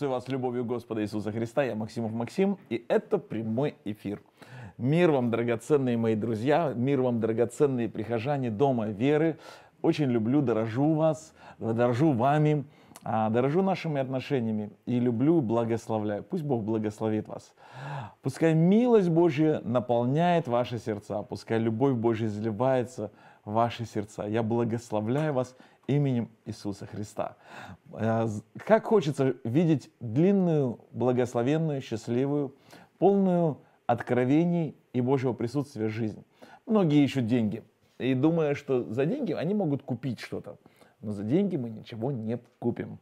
Приветствую вас любовью Господа Иисуса Христа. Я Максимов Максим, и это прямой эфир. Мир вам, драгоценные мои друзья, мир вам, драгоценные прихожане Дома Веры. Очень люблю, дорожу вас, дорожу вами, а, дорожу нашими отношениями и люблю, благословляю. Пусть Бог благословит вас. Пускай милость Божья наполняет ваши сердца, пускай любовь Божья изливается в ваши сердца. Я благословляю вас именем Иисуса Христа. Э, как хочется видеть длинную, благословенную, счастливую, полную откровений и Божьего присутствия жизнь. Многие ищут деньги и думая, что за деньги они могут купить что-то. Но за деньги мы ничего не купим.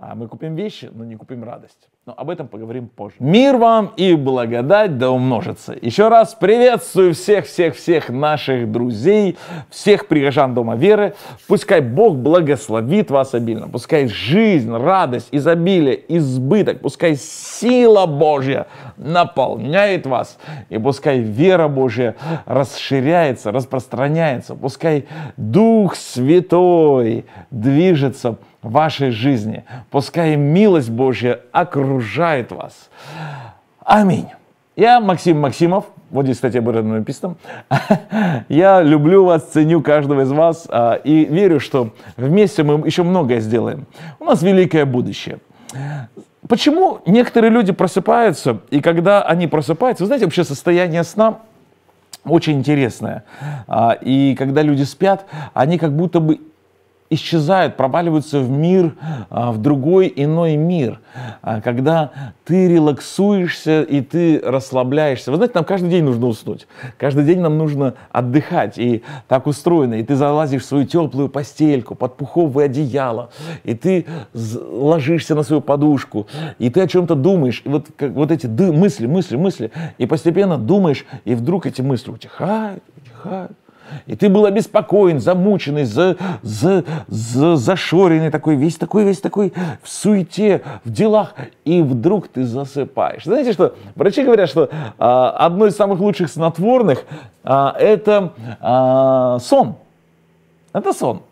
А мы купим вещи, но не купим радость. Но об этом поговорим позже. Мир вам и благодать да умножится. Еще раз приветствую всех-всех-всех наших друзей, всех прихожан Дома Веры. Пускай Бог благословит вас обильно. Пускай жизнь, радость, изобилие, избыток, пускай сила Божья наполняет вас. И пускай вера Божья расширяется, распространяется. Пускай Дух Святой движется вашей жизни. Пускай милость Божья окружает вас. Аминь. Я Максим Максимов. Вот здесь, кстати, об этом написано. Я люблю вас, ценю каждого из вас а, и верю, что вместе мы еще многое сделаем. У нас великое будущее. Почему некоторые люди просыпаются, и когда они просыпаются, вы знаете, вообще состояние сна очень интересное. А, и когда люди спят, они как будто бы исчезают, проваливаются в мир, а, в другой иной мир, а, когда ты релаксуешься и ты расслабляешься. Вы знаете, нам каждый день нужно уснуть, каждый день нам нужно отдыхать, и так устроено, и ты залазишь в свою теплую постельку, под пуховое одеяло, и ты ложишься на свою подушку, и ты о чем-то думаешь, и вот, как, вот эти мысли, мысли, мысли, и постепенно думаешь, и вдруг эти мысли утихают, утихают, и ты был обеспокоен, замученный, за, за, за, зашоренный такой, весь такой, весь такой в суете, в делах. И вдруг ты засыпаешь. Знаете что, врачи говорят, что а, одно из самых лучших снотворных а, это а, сон. Это сон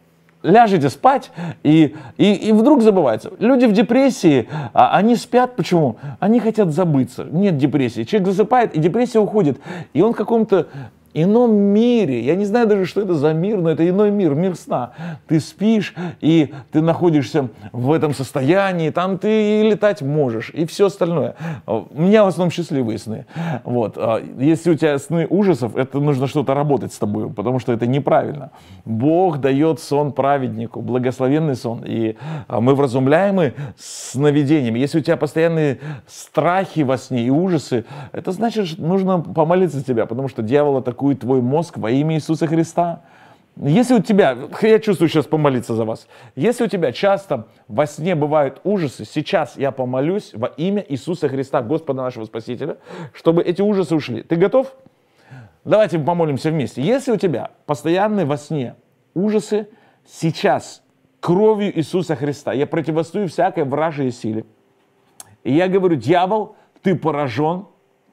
ляжете спать, и, и, и вдруг забывается. Люди в депрессии, а, они спят, почему? Они хотят забыться. Нет депрессии. Человек засыпает, и депрессия уходит. И он в каком-то ином мире. Я не знаю даже, что это за мир, но это иной мир, мир сна. Ты спишь, и ты находишься в этом состоянии, там ты и летать можешь, и все остальное. У меня в основном счастливые сны. Вот. А если у тебя сны ужасов, это нужно что-то работать с тобой, потому что это неправильно. Бог дает сон праведнику, благословенный сон, и а, мы вразумляемы с сновидением. Если у тебя постоянные страхи во сне и ужасы, это значит, что нужно помолиться тебя, потому что дьявол атакует атакует твой мозг во имя Иисуса Христа. Если у тебя, я чувствую сейчас помолиться за вас, если у тебя часто во сне бывают ужасы, сейчас я помолюсь во имя Иисуса Христа, Господа нашего Спасителя, чтобы эти ужасы ушли. Ты готов? Давайте помолимся вместе. Если у тебя постоянные во сне ужасы, сейчас кровью Иисуса Христа я противостою всякой вражьей силе. И я говорю, дьявол, ты поражен,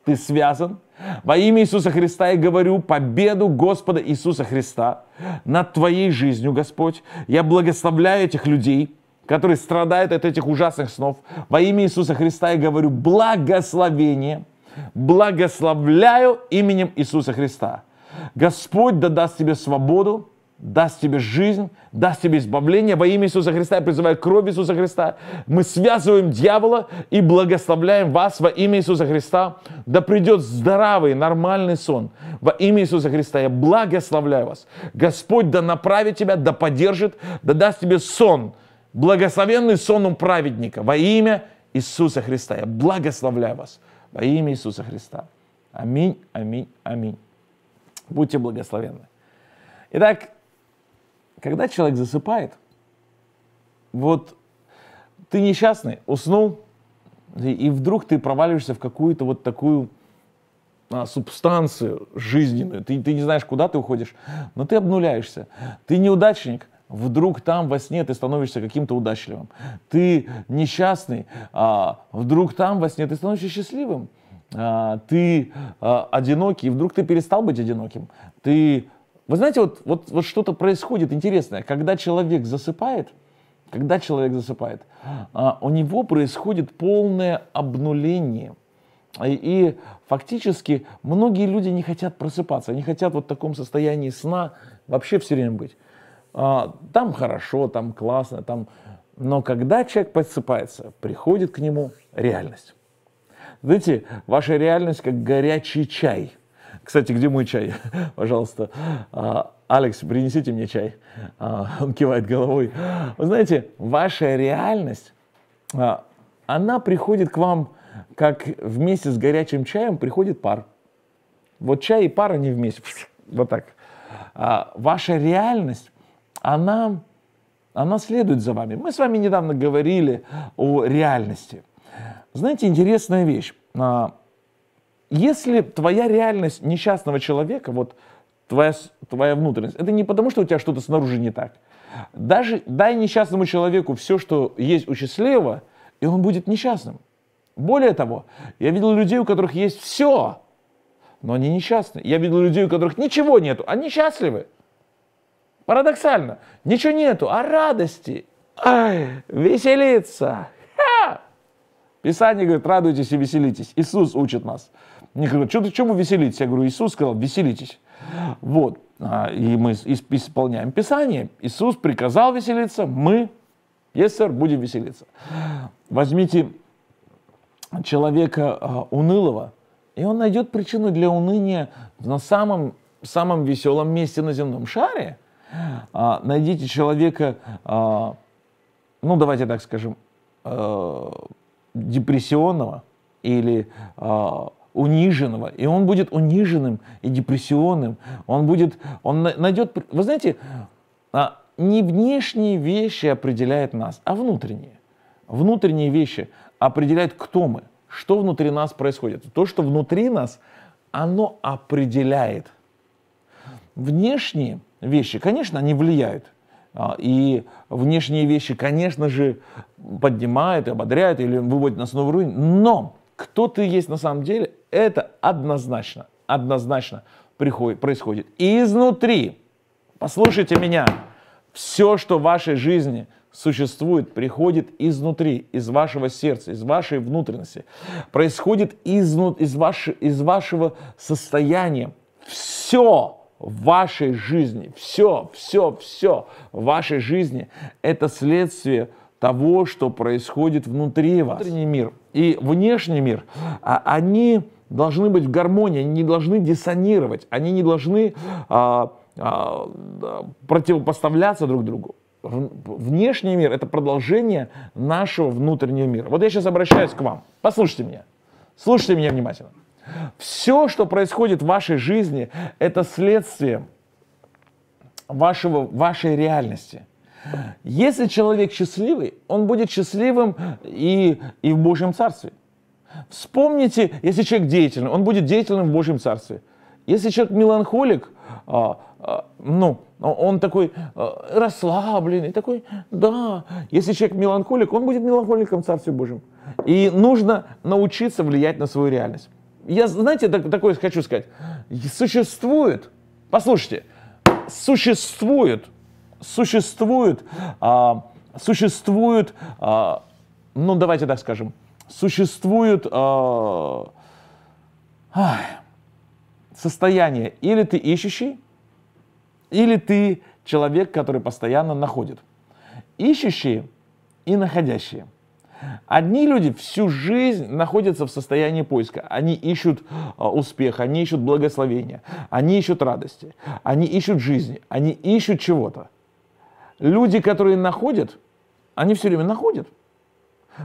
ты связан, во имя Иисуса Христа я говорю победу Господа Иисуса Христа над твоей жизнью, Господь. Я благословляю этих людей, которые страдают от этих ужасных снов. Во имя Иисуса Христа я говорю благословение. Благословляю именем Иисуса Христа. Господь да даст тебе свободу, даст тебе жизнь, даст тебе избавление во имя Иисуса Христа. Я призываю кровь Иисуса Христа. Мы связываем дьявола и благословляем вас во имя Иисуса Христа. Да придет здоровый, нормальный сон. Во имя Иисуса Христа я благословляю вас. Господь да направит тебя, да поддержит, да даст тебе сон. Благословенный сон у праведника. Во имя Иисуса Христа. Я благословляю вас. Во имя Иисуса Христа. Аминь, аминь, аминь. Будьте благословенны. Итак, когда человек засыпает, вот ты несчастный, уснул, и вдруг ты проваливаешься в какую-то вот такую а, субстанцию жизненную. Ты, ты не знаешь, куда ты уходишь, но ты обнуляешься. Ты неудачник, вдруг там во сне ты становишься каким-то удачливым. Ты несчастный, а вдруг там во сне ты становишься счастливым. А, ты а, одинокий, вдруг ты перестал быть одиноким. Ты вы знаете, вот, вот, вот что-то происходит интересное. Когда человек засыпает, когда человек засыпает, а, у него происходит полное обнуление. И, и фактически многие люди не хотят просыпаться, они хотят вот в таком состоянии сна вообще все время быть. А, там хорошо, там классно, там... Но когда человек подсыпается, приходит к нему реальность. Знаете, ваша реальность как горячий чай – кстати, где мой чай? Пожалуйста. А, Алекс, принесите мне чай. А, он кивает головой. Вы знаете, ваша реальность, а, она приходит к вам, как вместе с горячим чаем приходит пар. Вот чай и пар, они вместе. Вот так. Ваша реальность, она, она следует за вами. Мы с вами недавно говорили о реальности. Знаете, интересная вещь. Если твоя реальность несчастного человека, вот твоя, твоя внутренность, это не потому, что у тебя что-то снаружи не так. Даже дай несчастному человеку все, что есть у счастливого, и он будет несчастным. Более того, я видел людей, у которых есть все, но они несчастны. Я видел людей, у которых ничего нету, они счастливы. Парадоксально, ничего нету, а радости, ай, веселиться. Ха! Писание говорит, радуйтесь и веселитесь. Иисус учит нас. Мне говорят, что ты чему веселитесь? Я говорю, Иисус сказал, веселитесь. Вот. А, и мы исполняем Писание. Иисус приказал веселиться, мы, yes, sir, будем веселиться. Возьмите человека а, унылого, и он найдет причину для уныния на самом, самом веселом месте на земном шаре. А, найдите человека, ну давайте так скажем, депрессионного или униженного, и он будет униженным и депрессионным, он будет, он найдет, вы знаете, а, не внешние вещи определяют нас, а внутренние. Внутренние вещи определяют, кто мы, что внутри нас происходит. То, что внутри нас, оно определяет. Внешние вещи, конечно, они влияют. А, и внешние вещи, конечно же, поднимают, ободряют или выводят нас на новый уровень. Но кто ты есть на самом деле, это однозначно, однозначно приходит, происходит. И изнутри, послушайте меня, все, что в вашей жизни существует, приходит изнутри, из вашего сердца, из вашей внутренности, происходит изнут, из, ваш, из вашего состояния. Все в вашей жизни, все, все, все в вашей жизни – это следствие того, что происходит внутри вас. Внутренний мир и внешний мир, а они должны быть в гармонии, они не должны диссонировать, они не должны а, а, противопоставляться друг другу. Внешний мир – это продолжение нашего внутреннего мира. Вот я сейчас обращаюсь к вам. Послушайте меня. Слушайте меня внимательно. Все, что происходит в вашей жизни, это следствие вашего, вашей реальности – если человек счастливый, он будет счастливым и, и в Божьем Царстве. Вспомните, если человек деятельный, он будет деятельным в Божьем Царстве. Если человек меланхолик, а, а, ну, он такой а, расслабленный, такой, да. Если человек меланхолик, он будет меланхоликом в Царстве Божьем. И нужно научиться влиять на свою реальность. Я, знаете, так, такое хочу сказать. Существует, послушайте, существует, существует, а, существует, а, ну, давайте так скажем, существует э, состояние, или ты ищущий, или ты человек, который постоянно находит. Ищущие и находящие. Одни люди всю жизнь находятся в состоянии поиска. Они ищут э, успеха, они ищут благословения, они ищут радости, они ищут жизни, они ищут чего-то. Люди, которые находят, они все время находят.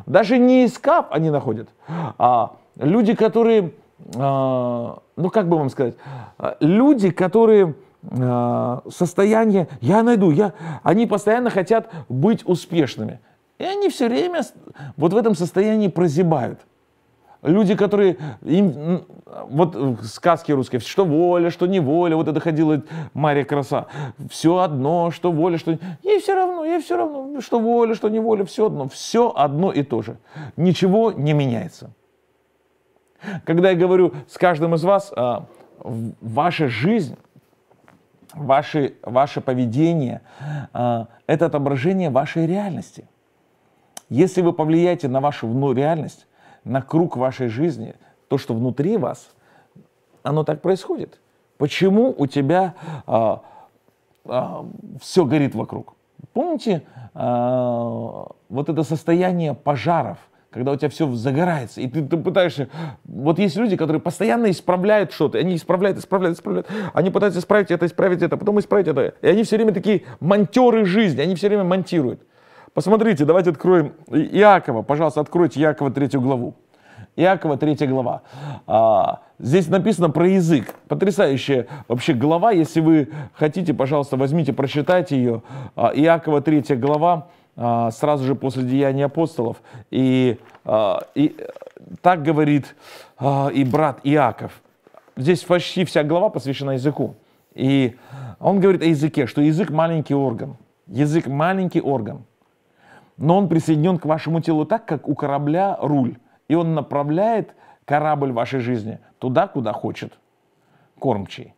Даже не искав они находят, а люди, которые, а, ну как бы вам сказать, а, люди, которые а, состояние «я найду», я, они постоянно хотят быть успешными. И они все время вот в этом состоянии прозябают. Люди, которые им, вот э, сказки русские, что воля, что не воля, вот это ходила Мария Краса, все одно, что воля, что ей все равно, ей все равно, что воля, что не воля, все одно, все одно и то же, ничего не меняется. Когда я говорю с каждым из вас, а, ваша жизнь, ваше ваше поведение, а, это отображение вашей реальности. Если вы повлияете на вашу реальность, на круг вашей жизни, то, что внутри вас, оно так происходит. Почему у тебя а, а, все горит вокруг? Помните а, вот это состояние пожаров, когда у тебя все загорается, и ты, ты пытаешься... Вот есть люди, которые постоянно исправляют что-то, они исправляют, исправляют, исправляют, они пытаются исправить это, исправить это, потом исправить это, и они все время такие монтеры жизни, они все время монтируют. Посмотрите, давайте откроем Иакова, пожалуйста, откройте Иакова третью главу. Иакова, третья глава. А, здесь написано про язык. Потрясающая вообще глава. Если вы хотите, пожалуйста, возьмите, прочитайте ее. А, Иакова, третья глава, а, сразу же после Деяний апостолов. И, а, и э, так говорит а, и брат Иаков. Здесь почти вся глава посвящена языку. И он говорит о языке, что язык маленький орган. Язык маленький орган но он присоединен к вашему телу так, как у корабля руль, и он направляет корабль вашей жизни туда, куда хочет кормчий.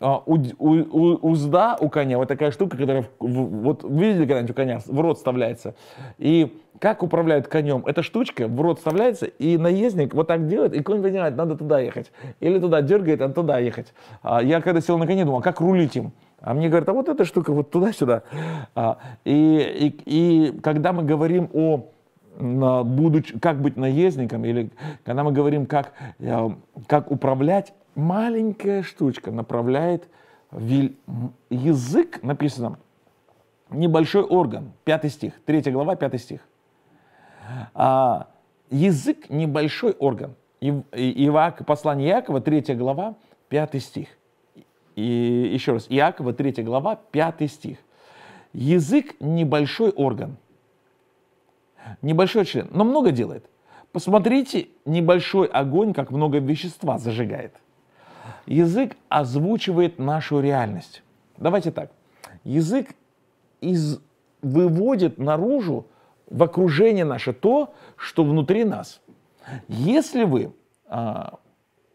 А, у, у, у, узда у коня, вот такая штука, которая, в, вот видели когда-нибудь у коня, в рот вставляется. И как управляют конем? Эта штучка в рот вставляется, и наездник вот так делает, и конь понимает, надо туда ехать. Или туда дергает, а туда ехать. А, я когда сел на коне, думал, а как рулить им? А мне говорят, а вот эта штука вот туда-сюда. А, и, и, и когда мы говорим о а, будуч, как быть наездником, или когда мы говорим, как, э, как управлять, маленькая штучка направляет язык, написано, небольшой орган, пятый стих, третья глава, пятый стих. А, язык небольшой орган. Ив, Ивак, послание Иакова, третья глава, пятый стих – и еще раз, Иакова 3 глава, 5 стих. Язык небольшой орган, небольшой член, но много делает. Посмотрите, небольшой огонь, как много вещества зажигает. Язык озвучивает нашу реальность. Давайте так. Язык из, выводит наружу в окружение наше то, что внутри нас. Если вы, э,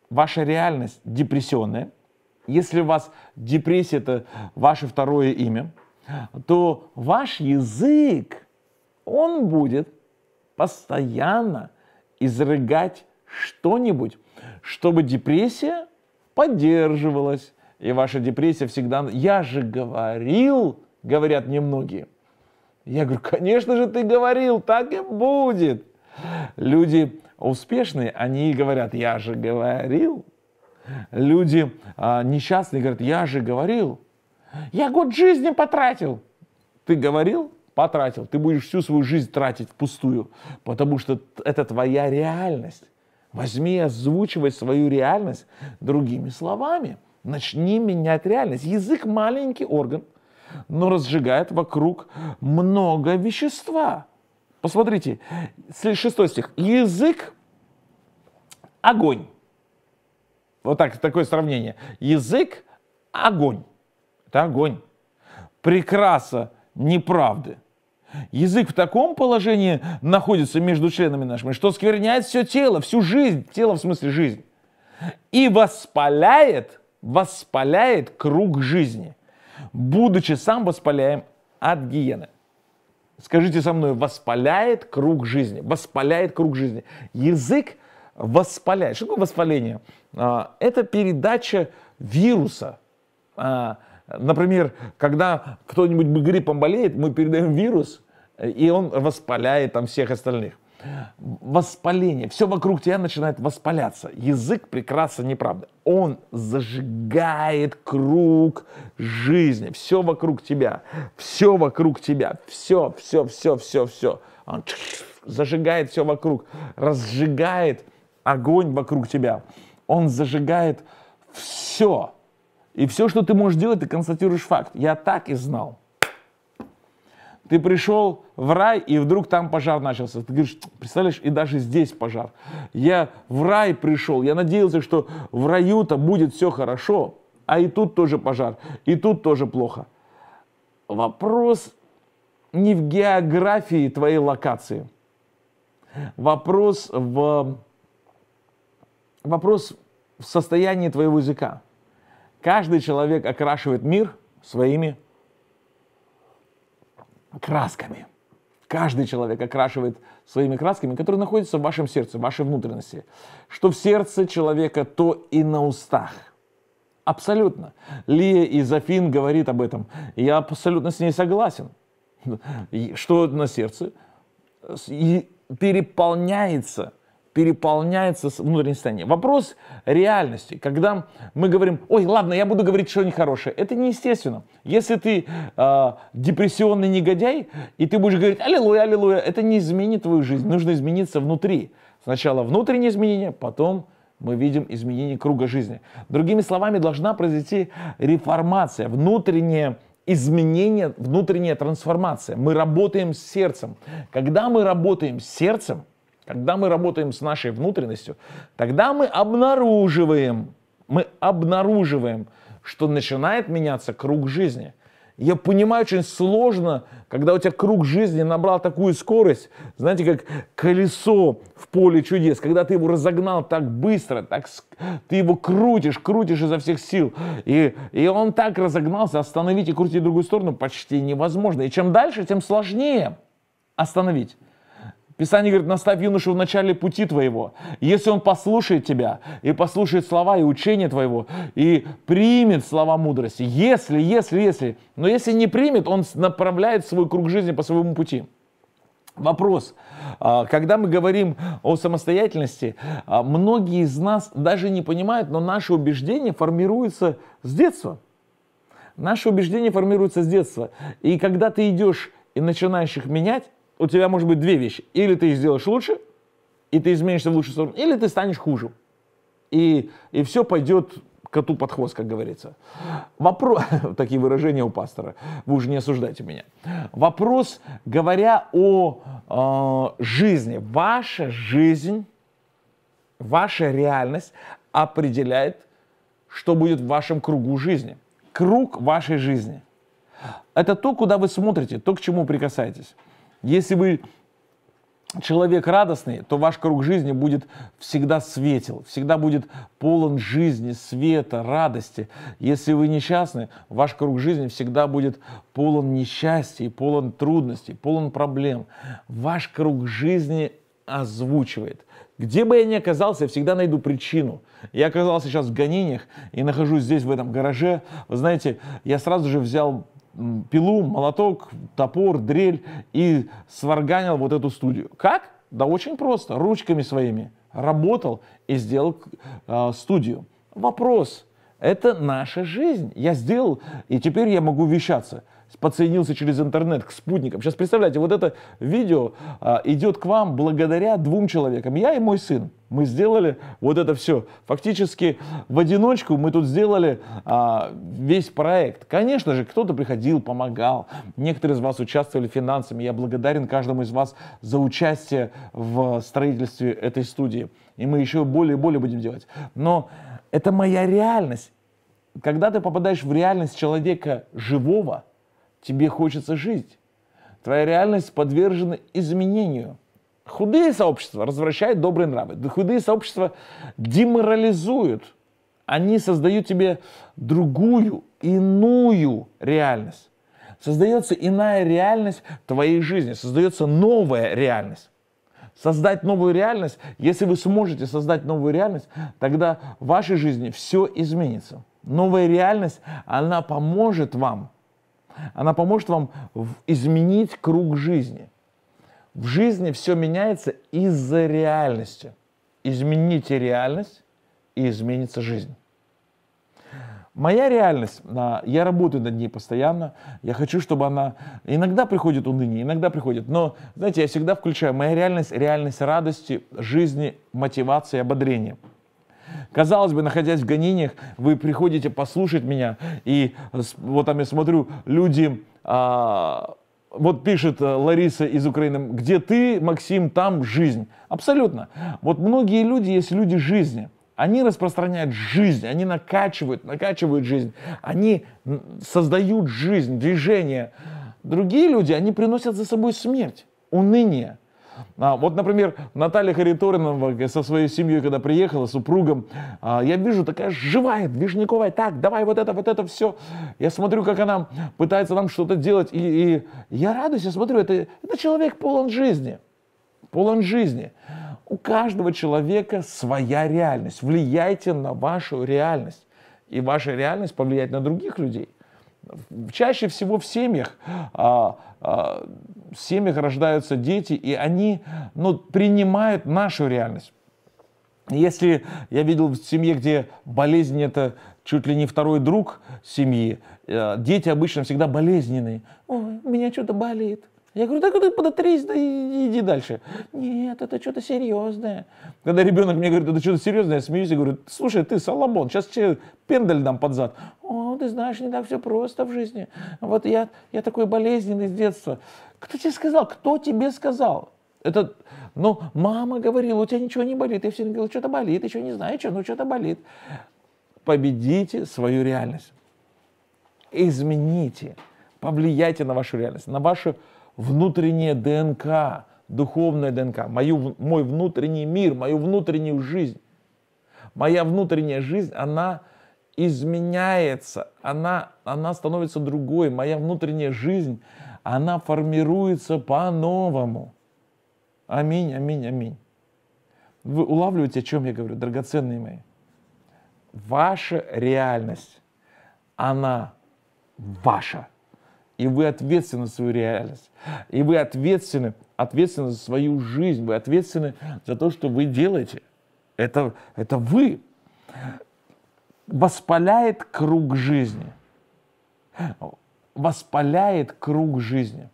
ваша реальность депрессионная, если у вас депрессия – это ваше второе имя, то ваш язык, он будет постоянно изрыгать что-нибудь, чтобы депрессия поддерживалась. И ваша депрессия всегда... Я же говорил, говорят мне многие. Я говорю, конечно же ты говорил, так и будет. Люди успешные, они говорят, я же говорил, люди а, несчастные говорят, я же говорил, я год жизни потратил. Ты говорил? Потратил. Ты будешь всю свою жизнь тратить впустую, потому что это твоя реальность. Возьми и озвучивай свою реальность другими словами. Начни менять реальность. Язык маленький орган, но разжигает вокруг много вещества. Посмотрите, шестой стих. Язык – огонь. Вот так, такое сравнение. Язык – огонь. Это огонь. Прекраса неправды. Язык в таком положении находится между членами нашими, что скверняет все тело, всю жизнь, тело в смысле жизнь, и воспаляет, воспаляет круг жизни, будучи сам воспаляем от гиены. Скажите со мной, воспаляет круг жизни, воспаляет круг жизни. Язык воспаляет. Что такое воспаление? А, это передача вируса. А, например, когда кто-нибудь гриппом болеет, мы передаем вирус, и он воспаляет там всех остальных. Воспаление. Все вокруг тебя начинает воспаляться. Язык прекрасно неправда. Он зажигает круг жизни. Все вокруг тебя. Все вокруг тебя. Все, все, все, все, все. Он зажигает все вокруг. Разжигает огонь вокруг тебя. Он зажигает все. И все, что ты можешь делать, ты констатируешь факт. Я так и знал. Ты пришел в рай, и вдруг там пожар начался. Ты говоришь, представляешь, и даже здесь пожар. Я в рай пришел, я надеялся, что в раю-то будет все хорошо, а и тут тоже пожар, и тут тоже плохо. Вопрос не в географии твоей локации. Вопрос в вопрос в состоянии твоего языка. Каждый человек окрашивает мир своими красками. Каждый человек окрашивает своими красками, которые находятся в вашем сердце, в вашей внутренности. Что в сердце человека, то и на устах. Абсолютно. Лия из Афин говорит об этом. Я абсолютно с ней согласен. Что на сердце? И переполняется переполняется внутреннее состояние. Вопрос реальности. Когда мы говорим, ой, ладно, я буду говорить что-нибудь хорошее, это неестественно. Если ты э, депрессионный негодяй, и ты будешь говорить, аллилуйя, аллилуйя, это не изменит твою жизнь. Нужно измениться внутри. Сначала внутренние изменения, потом мы видим изменение круга жизни. Другими словами, должна произойти реформация, внутреннее изменение, внутренняя трансформация. Мы работаем с сердцем. Когда мы работаем с сердцем, когда мы работаем с нашей внутренностью, тогда мы обнаруживаем, мы обнаруживаем, что начинает меняться круг жизни. Я понимаю, очень сложно, когда у тебя круг жизни набрал такую скорость, знаете, как колесо в поле чудес, когда ты его разогнал так быстро, так ты его крутишь, крутишь изо всех сил, и, и он так разогнался, остановить и крутить в другую сторону почти невозможно. И чем дальше, тем сложнее остановить. Писание говорит, наставь юношу в начале пути твоего. Если он послушает тебя и послушает слова и учение твоего, и примет слова мудрости, если, если, если, но если не примет, он направляет свой круг жизни по своему пути. Вопрос. А, когда мы говорим о самостоятельности, а, многие из нас даже не понимают, но наши убеждения формируются с детства. Наши убеждения формируются с детства. И когда ты идешь и начинаешь их менять, у тебя может быть две вещи. Или ты сделаешь лучше, и ты изменишься в лучшую сторону, или ты станешь хуже. И, и все пойдет коту под хвост, как говорится. Вопрос, такие выражения у пастора, вы уже не осуждайте меня. Вопрос, говоря о э, жизни, ваша жизнь, ваша реальность определяет, что будет в вашем кругу жизни. Круг вашей жизни. Это то, куда вы смотрите, то, к чему прикасаетесь. Если вы человек радостный, то ваш круг жизни будет всегда светел, всегда будет полон жизни, света, радости. Если вы несчастны, ваш круг жизни всегда будет полон несчастья, полон трудностей, полон проблем. Ваш круг жизни озвучивает. Где бы я ни оказался, я всегда найду причину. Я оказался сейчас в гонениях и нахожусь здесь, в этом гараже. Вы знаете, я сразу же взял пилу, молоток, топор, дрель и сварганил вот эту студию. Как? Да очень просто, ручками своими. Работал и сделал э, студию. Вопрос – это наша жизнь. Я сделал, и теперь я могу вещаться. Подсоединился через интернет к спутникам. Сейчас представляете, вот это видео а, идет к вам благодаря двум человекам. Я и мой сын. Мы сделали вот это все. Фактически в одиночку мы тут сделали а, весь проект. Конечно же, кто-то приходил, помогал. Некоторые из вас участвовали финансами. Я благодарен каждому из вас за участие в строительстве этой студии. И мы еще более и более будем делать. Но это моя реальность. Когда ты попадаешь в реальность человека живого, тебе хочется жить. Твоя реальность подвержена изменению. Худые сообщества развращают добрые нравы. Худые сообщества деморализуют. Они создают тебе другую, иную реальность. Создается иная реальность твоей жизни, создается новая реальность создать новую реальность. Если вы сможете создать новую реальность, тогда в вашей жизни все изменится. Новая реальность, она поможет вам. Она поможет вам изменить круг жизни. В жизни все меняется из-за реальности. Измените реальность, и изменится жизнь. Моя реальность, я работаю над ней постоянно, я хочу, чтобы она... Иногда приходит уныние, иногда приходит, но, знаете, я всегда включаю, моя реальность, реальность радости, жизни, мотивации, ободрения. Казалось бы, находясь в гонениях, вы приходите послушать меня, и вот там я смотрю, люди... А, вот пишет э, Лариса из Украины, где ты, Максим, там жизнь. Абсолютно. Вот многие люди есть люди жизни – они распространяют жизнь, они накачивают, накачивают жизнь, они создают жизнь, движение. Другие люди, они приносят за собой смерть, уныние. А, вот, например, Наталья Хариторинова со своей семьей, когда приехала, супругом, а, я вижу, такая живая, движниковая, так, давай вот это, вот это все. Я смотрю, как она пытается нам что-то делать, и, и я радуюсь, я смотрю, это, это человек полон жизни, полон жизни. У каждого человека своя реальность. Влияйте на вашу реальность. И ваша реальность повлияет на других людей. Чаще всего в семьях, а, а, в семьях рождаются дети, и они ну, принимают нашу реальность. Если я видел в семье, где болезнь это чуть ли не второй друг семьи, э, дети обычно всегда болезненные. Ой, у меня что-то болит. Я говорю, так ты подотрись, да иди, дальше. Нет, это что-то серьезное. Когда ребенок мне говорит, это что-то серьезное, я смеюсь и говорю, слушай, ты Соломон, сейчас тебе пендаль дам под зад. О, ты знаешь, не так все просто в жизни. Вот я, я такой болезненный с детства. Кто тебе сказал? Кто тебе сказал? Это, ну, мама говорила, у тебя ничего не болит. Я все говорил, что-то болит, еще не знаю, что, ну, что-то болит. Победите свою реальность. Измените, повлияйте на вашу реальность, на вашу внутренняя ДНК, духовная ДНК, мою, мой внутренний мир, мою внутреннюю жизнь. Моя внутренняя жизнь, она изменяется, она, она становится другой. Моя внутренняя жизнь, она формируется по-новому. Аминь, аминь, аминь. Вы улавливаете, о чем я говорю, драгоценные мои? Ваша реальность, она ваша и вы ответственны за свою реальность, и вы ответственны, ответственны за свою жизнь, вы ответственны за то, что вы делаете. Это, это вы. Воспаляет круг жизни. Воспаляет круг жизни.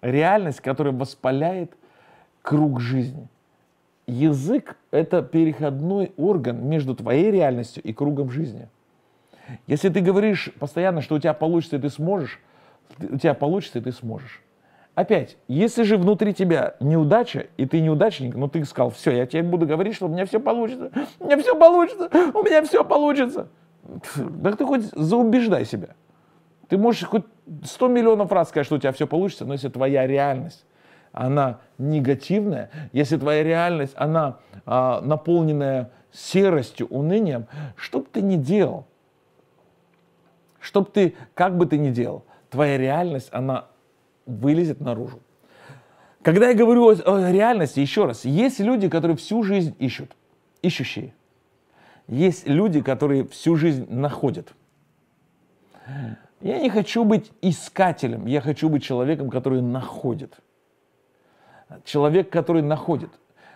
Реальность, которая воспаляет круг жизни. Язык – это переходной орган между твоей реальностью и кругом жизни. Если ты говоришь постоянно, что у тебя получится ты сможешь, у тебя получится, и ты сможешь. Опять, если же внутри тебя неудача, и ты неудачник, но ну ты сказал, все, я тебе буду говорить, что у меня все получится, у меня все получится, у меня все получится. Так ты хоть заубеждай себя. Ты можешь хоть 100 миллионов раз сказать, что у тебя все получится, но если твоя реальность, она негативная, если твоя реальность, она а, наполненная серостью, унынием, что бы ты ни делал, что бы ты, как бы ты ни делал, твоя реальность, она вылезет наружу. Когда я говорю о, о реальности, еще раз, есть люди, которые всю жизнь ищут, ищущие. Есть люди, которые всю жизнь находят. Я не хочу быть искателем, я хочу быть человеком, который находит. Человек, который находит.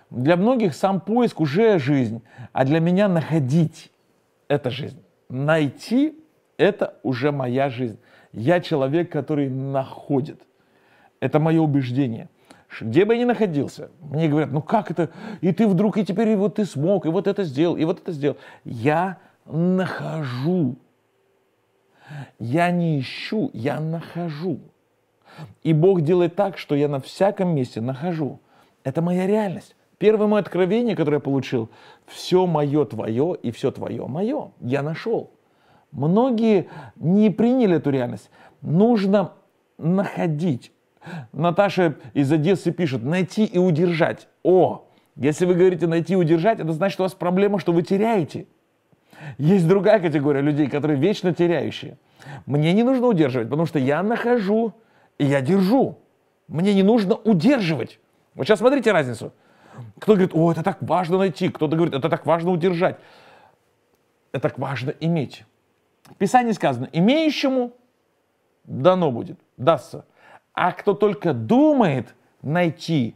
Для многих сам поиск уже жизнь, а для меня находить – это жизнь. Найти – это уже моя жизнь. Я человек, который находит. Это мое убеждение. Где бы я ни находился, мне говорят, ну как это, и ты вдруг, и теперь и вот ты смог, и вот это сделал, и вот это сделал. Я нахожу. Я не ищу, я нахожу. И Бог делает так, что я на всяком месте нахожу. Это моя реальность. Первое мое откровение, которое я получил, все мое твое и все твое мое. Я нашел. Многие не приняли эту реальность. Нужно находить. Наташа из Одессы пишет, найти и удержать. О, если вы говорите найти и удержать, это значит, что у вас проблема, что вы теряете. Есть другая категория людей, которые вечно теряющие. Мне не нужно удерживать, потому что я нахожу и я держу. Мне не нужно удерживать. Вот сейчас смотрите разницу. кто говорит, о, это так важно найти, кто-то говорит, это так важно удержать. Это так важно иметь. В Писании сказано, имеющему дано будет, дастся. А кто только думает найти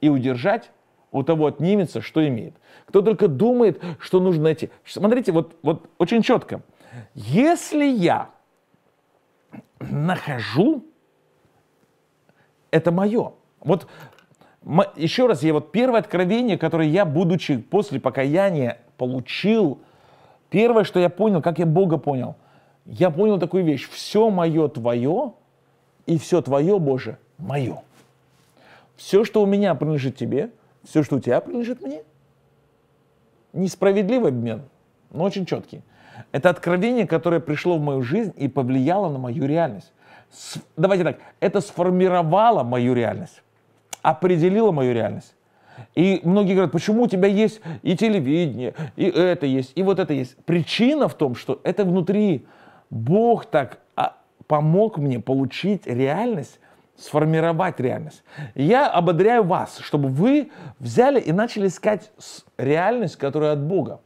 и удержать, у того отнимется, что имеет. Кто только думает, что нужно найти. Смотрите, вот, вот очень четко. Если я нахожу, это мое. Вот еще раз, я вот первое откровение, которое я, будучи после покаяния, получил – Первое, что я понял, как я Бога понял, я понял такую вещь. Все мое твое, и все твое, Боже, мое. Все, что у меня принадлежит тебе, все, что у тебя принадлежит мне. Несправедливый обмен, но очень четкий. Это откровение, которое пришло в мою жизнь и повлияло на мою реальность. С, давайте так, это сформировало мою реальность, определило мою реальность. И многие говорят, почему у тебя есть и телевидение, и это есть, и вот это есть. Причина в том, что это внутри. Бог так а, помог мне получить реальность, сформировать реальность. Я ободряю вас, чтобы вы взяли и начали искать реальность, которая от Бога.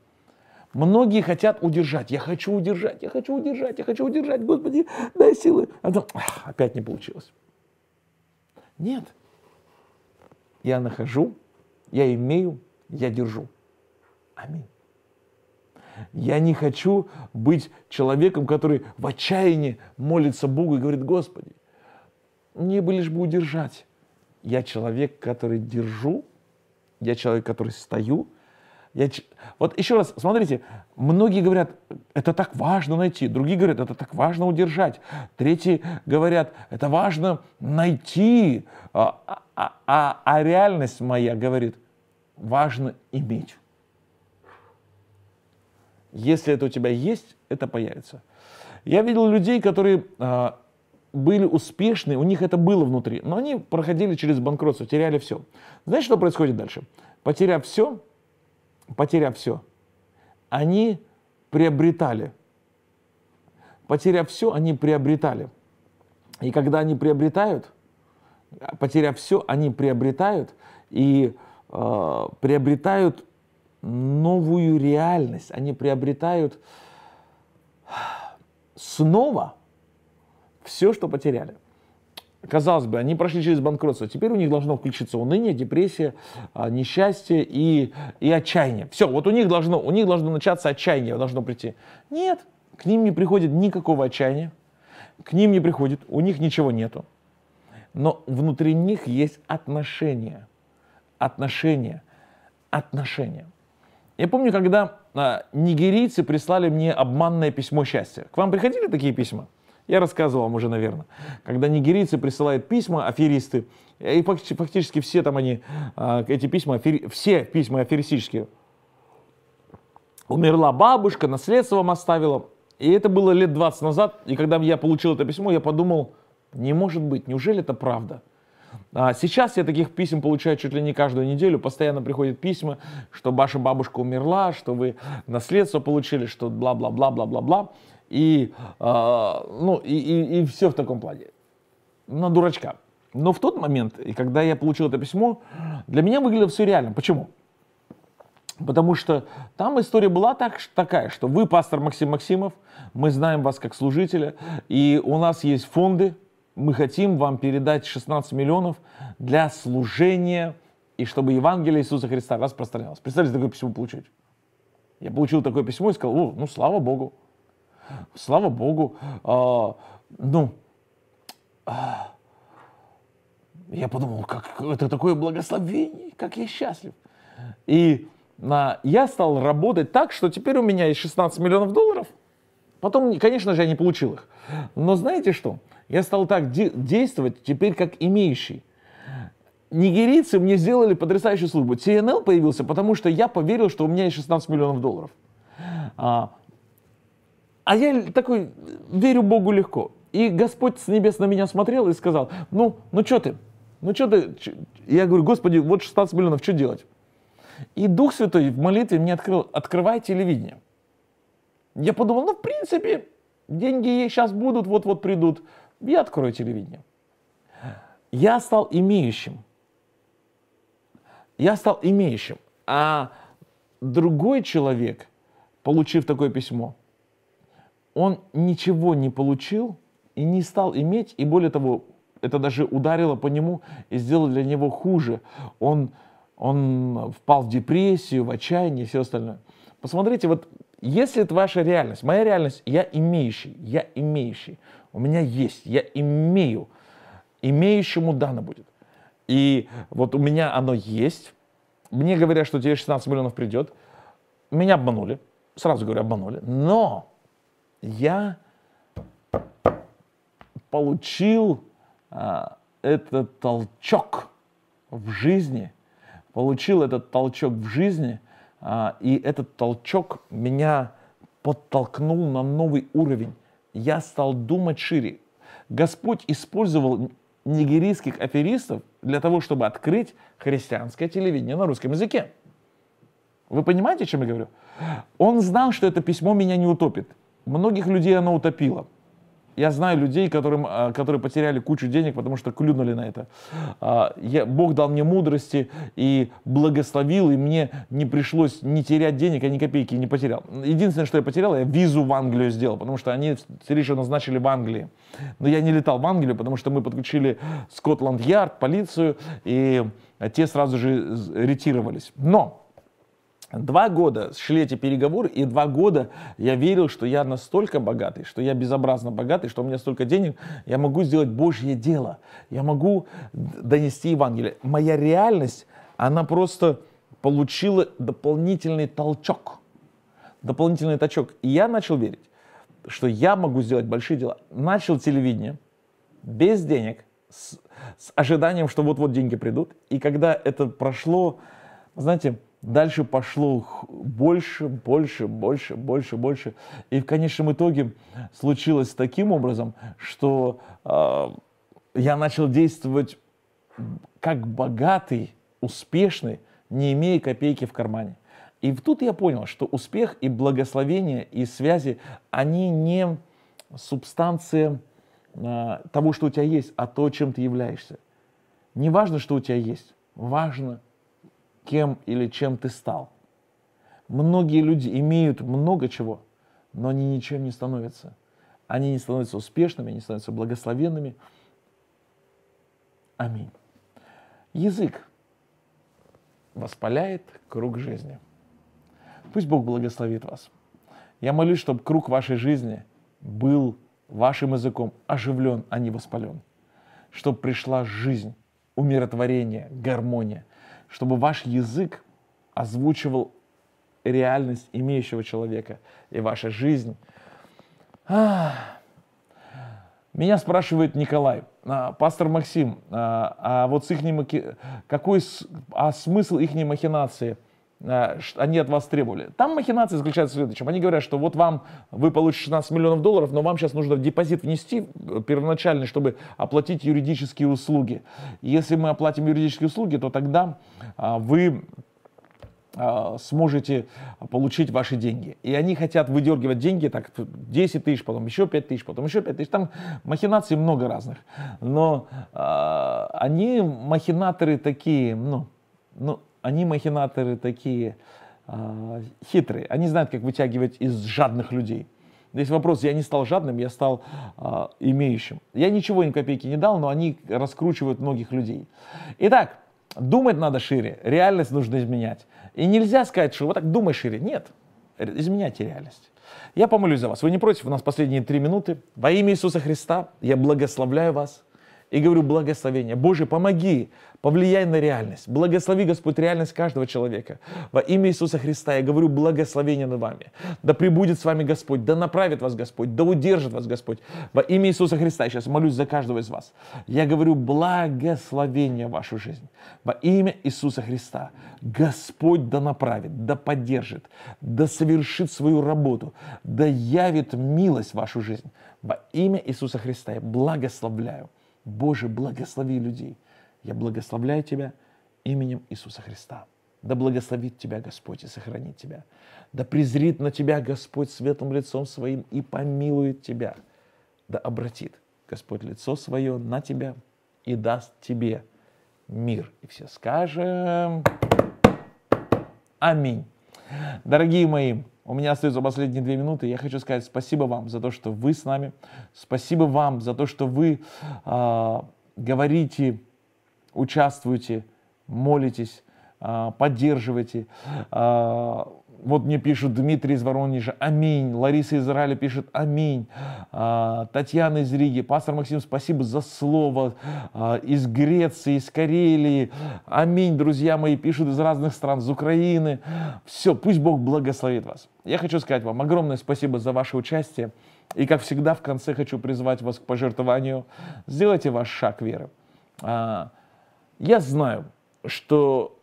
Многие хотят удержать. Я хочу удержать, я хочу удержать, я хочу удержать. Господи, дай силы. А потом, ах, опять не получилось. Нет. Я нахожу я имею, я держу. Аминь. Я не хочу быть человеком, который в отчаянии молится Богу и говорит, Господи, мне бы лишь бы удержать. Я человек, который держу, я человек, который стою, я... Вот еще раз, смотрите, многие говорят, это так важно найти, другие говорят, это так важно удержать, третьи говорят, это важно найти, а, а, а, а реальность моя говорит, важно иметь. Если это у тебя есть, это появится. Я видел людей, которые а, были успешны, у них это было внутри, но они проходили через банкротство, теряли все. Знаешь, что происходит дальше? Потеряв все, потеряв все, они приобретали. Потеряв все, они приобретали. И когда они приобретают, потеряв все, они приобретают и э, приобретают новую реальность. Они приобретают снова все, что потеряли. Казалось бы, они прошли через банкротство, теперь у них должно включиться уныние, депрессия, а, несчастье и, и отчаяние. Все, вот у них, должно, у них должно начаться отчаяние, должно прийти. Нет, к ним не приходит никакого отчаяния, к ним не приходит, у них ничего нету. Но внутри них есть отношения, отношения, отношения. Я помню, когда а, нигерийцы прислали мне обманное письмо счастья. К вам приходили такие письма? Я рассказывал вам уже, наверное. Когда нигерийцы присылают письма, аферисты, и фактически все там они, а, эти письма, все письма аферистические. Умерла бабушка, наследство вам оставила. И это было лет 20 назад. И когда я получил это письмо, я подумал, не может быть, неужели это правда? А сейчас я таких писем получаю чуть ли не каждую неделю. Постоянно приходят письма, что ваша бабушка умерла, что вы наследство получили, что бла-бла-бла-бла-бла-бла и, а, ну, и, и, и все в таком плане. На дурачка. Но в тот момент, и когда я получил это письмо, для меня выглядело все реально. Почему? Потому что там история была так, такая, что вы пастор Максим Максимов, мы знаем вас как служителя, и у нас есть фонды, мы хотим вам передать 16 миллионов для служения и чтобы Евангелие Иисуса Христа распространялось. Представьте, такое письмо получить. Я получил такое письмо и сказал, о, ну слава Богу, слава богу, а, ну, а, я подумал, как это такое благословение, как я счастлив. И на, я стал работать так, что теперь у меня есть 16 миллионов долларов. Потом, конечно же, я не получил их. Но знаете что? Я стал так де- действовать теперь как имеющий. Нигерийцы мне сделали потрясающую службу. TNL появился, потому что я поверил, что у меня есть 16 миллионов долларов. А, а я такой, верю Богу легко. И Господь с небес на меня смотрел и сказал, ну, ну что ты, ну что ты, я говорю, Господи, вот 16 миллионов, что делать? И Дух Святой в молитве мне открыл, открывай телевидение. Я подумал, ну, в принципе, деньги сейчас будут, вот-вот придут, я открою телевидение. Я стал имеющим. Я стал имеющим. А другой человек, получив такое письмо, он ничего не получил и не стал иметь, и более того, это даже ударило по нему и сделало для него хуже. Он, он впал в депрессию, в отчаяние и все остальное. Посмотрите, вот если это ваша реальность, моя реальность, я имеющий, я имеющий, у меня есть, я имею, имеющему дано будет. И вот у меня оно есть, мне говорят, что тебе 16 миллионов придет, меня обманули, сразу говорю, обманули, но я получил а, этот толчок в жизни, получил этот толчок в жизни, а, и этот толчок меня подтолкнул на новый уровень. Я стал думать шире. Господь использовал нигерийских аферистов для того, чтобы открыть христианское телевидение на русском языке. Вы понимаете, о чем я говорю? Он знал, что это письмо меня не утопит многих людей оно утопило. Я знаю людей, которым, а, которые потеряли кучу денег, потому что клюнули на это. А, я, Бог дал мне мудрости и благословил, и мне не пришлось не терять денег, я ни копейки не потерял. Единственное, что я потерял, я визу в Англию сделал, потому что они встречу назначили в Англии. Но я не летал в Англию, потому что мы подключили Скотланд-Ярд, полицию, и те сразу же ретировались. Но Два года шли эти переговоры, и два года я верил, что я настолько богатый, что я безобразно богатый, что у меня столько денег, я могу сделать Божье дело, я могу донести Евангелие. Моя реальность, она просто получила дополнительный толчок, дополнительный толчок. И я начал верить, что я могу сделать большие дела. Начал телевидение без денег, с, с ожиданием, что вот-вот деньги придут. И когда это прошло, знаете, Дальше пошло больше, больше, больше, больше, больше. И в конечном итоге случилось таким образом, что э, я начал действовать как богатый, успешный, не имея копейки в кармане. И тут я понял, что успех и благословение и связи, они не субстанция э, того, что у тебя есть, а то, чем ты являешься. Не важно, что у тебя есть, важно, кем или чем ты стал. Многие люди имеют много чего, но они ничем не становятся. Они не становятся успешными, они становятся благословенными. Аминь. Язык воспаляет круг жизни. Пусть Бог благословит вас. Я молюсь, чтобы круг вашей жизни был вашим языком оживлен, а не воспален. Чтобы пришла жизнь, умиротворение, гармония – чтобы ваш язык озвучивал реальность имеющего человека и ваша жизнь. Меня спрашивает Николай, а, пастор Максим, а, а вот с их какой а смысл их махинации? Э, они от вас требовали. Там махинация заключается в следующем. Они говорят, что вот вам, вы получите 16 миллионов долларов, но вам сейчас нужно в депозит внести э, первоначальный, чтобы оплатить юридические услуги. Если мы оплатим юридические услуги, то тогда а, вы а, сможете получить ваши деньги. И они хотят выдергивать деньги, так 10 тысяч, потом еще 5 тысяч, потом еще 5 тысяч. Там махинаций много разных. Но э, они, махинаторы такие, ну, ну, они махинаторы такие э, хитрые. Они знают, как вытягивать из жадных людей. Здесь вопрос, я не стал жадным, я стал э, имеющим. Я ничего им копейки не дал, но они раскручивают многих людей. Итак, думать надо шире, реальность нужно изменять. И нельзя сказать, что вот так думай шире. Нет, изменяйте реальность. Я помолюсь за вас. Вы не против? У нас последние три минуты. Во имя Иисуса Христа я благословляю вас и говорю благословение. Боже, помоги, повлияй на реальность. Благослови, Господь, реальность каждого человека. Во имя Иисуса Христа я говорю благословение над вами. Да пребудет с вами Господь, да направит вас Господь, да удержит вас Господь. Во имя Иисуса Христа я сейчас молюсь за каждого из вас. Я говорю благословение в вашу жизнь. Во имя Иисуса Христа. Господь да направит, да поддержит, да совершит свою работу, да явит милость в вашу жизнь. Во имя Иисуса Христа я благословляю Боже, благослови людей. Я благословляю Тебя именем Иисуса Христа. Да благословит Тебя Господь и сохранит Тебя. Да презрит на Тебя Господь светлым лицом Своим и помилует Тебя. Да обратит Господь лицо свое на Тебя и даст Тебе мир. И все скажем Аминь. Дорогие мои, у меня остаются последние две минуты. Я хочу сказать спасибо вам за то, что вы с нами. Спасибо вам за то, что вы э, говорите, участвуете, молитесь. А, поддерживайте. А, вот мне пишут Дмитрий из Воронежа, аминь. Лариса из Израиля пишет, аминь. А, Татьяна из Риги, пастор Максим, спасибо за слово. Из Греции, из Карелии, аминь, друзья мои, пишут из разных стран, из Украины. Все, пусть Бог благословит вас. Я хочу сказать вам огромное спасибо за ваше участие. И, как всегда, в конце хочу призвать вас к пожертвованию. Сделайте ваш шаг веры. Я знаю, что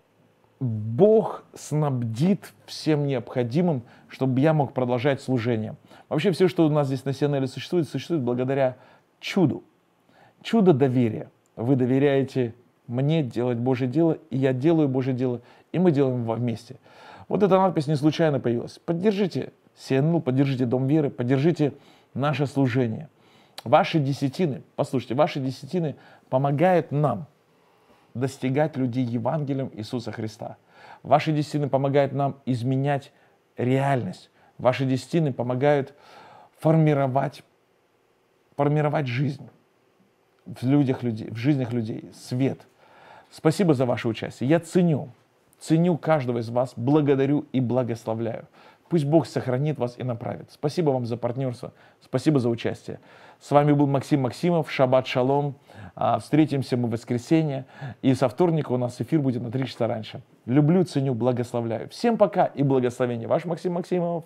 Бог снабдит всем необходимым, чтобы я мог продолжать служение. Вообще все, что у нас здесь на Сианеле существует, существует благодаря чуду. Чудо доверия. Вы доверяете мне делать Божье дело, и я делаю Божье дело, и мы делаем его вместе. Вот эта надпись не случайно появилась. Поддержите CNL, поддержите Дом Веры, поддержите наше служение. Ваши десятины, послушайте, ваши десятины помогают нам – достигать людей Евангелием Иисуса Христа. Ваши десятины помогают нам изменять реальность. Ваши десятины помогают формировать, формировать жизнь в людях людей, в жизнях людей, свет. Спасибо за ваше участие. Я ценю, ценю каждого из вас, благодарю и благословляю. Пусть Бог сохранит вас и направит. Спасибо вам за партнерство, спасибо за участие. С вами был Максим Максимов, Шаббат Шалом. А, встретимся мы в воскресенье, и со вторника у нас эфир будет на 3 часа раньше. Люблю, ценю, благословляю. Всем пока и благословение Ваш Максим Максимов.